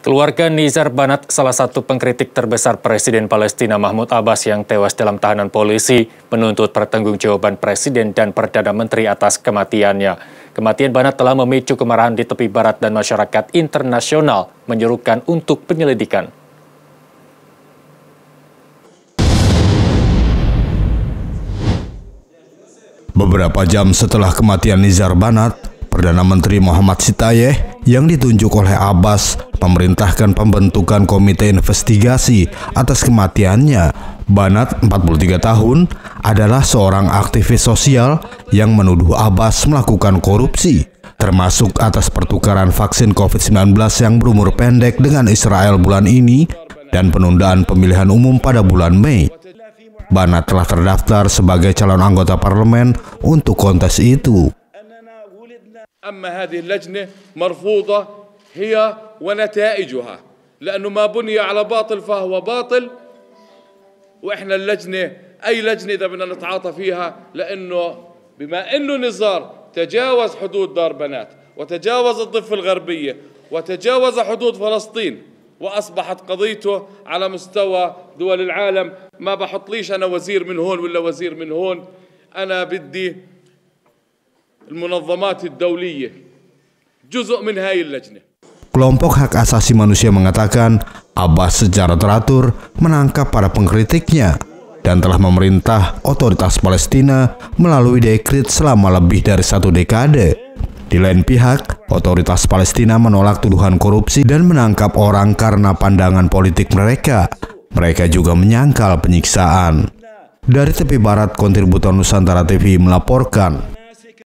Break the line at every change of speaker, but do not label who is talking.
Keluarga Nizar Banat, salah satu pengkritik terbesar Presiden Palestina Mahmud Abbas yang tewas dalam tahanan polisi, menuntut pertanggungjawaban Presiden dan Perdana Menteri atas kematiannya. Kematian Banat telah memicu kemarahan di tepi barat dan masyarakat internasional menyerukan untuk penyelidikan.
Beberapa jam setelah kematian Nizar Banat, Perdana Menteri Muhammad Sitayeh yang ditunjuk oleh Abbas memerintahkan pembentukan komite investigasi atas kematiannya. Banat, 43 tahun, adalah seorang aktivis sosial yang menuduh Abbas melakukan korupsi, termasuk atas pertukaran vaksin COVID-19 yang berumur pendek dengan Israel bulan ini dan penundaan pemilihan umum pada bulan Mei. Banat telah terdaftar sebagai calon anggota parlemen untuk kontes itu.
أما هذه اللجنة مرفوضة هي ونتائجها لأنه ما بني على باطل فهو باطل وإحنا اللجنة أي لجنة إذا بدنا نتعاطى فيها لأنه بما أنه نزار تجاوز حدود دار بنات وتجاوز الضفة الغربية وتجاوز حدود فلسطين وأصبحت قضيته على مستوى دول العالم ما بحط ليش أنا وزير من هون ولا وزير من هون أنا بدي المنظمات الدولية جزء من هاي اللجنة
Kelompok hak asasi manusia mengatakan Abbas secara teratur menangkap para pengkritiknya dan telah memerintah otoritas Palestina melalui dekrit selama lebih dari satu dekade. Di lain pihak, otoritas Palestina menolak tuduhan korupsi dan menangkap orang karena pandangan politik mereka. Mereka juga menyangkal penyiksaan. Dari tepi barat, kontributor Nusantara TV melaporkan.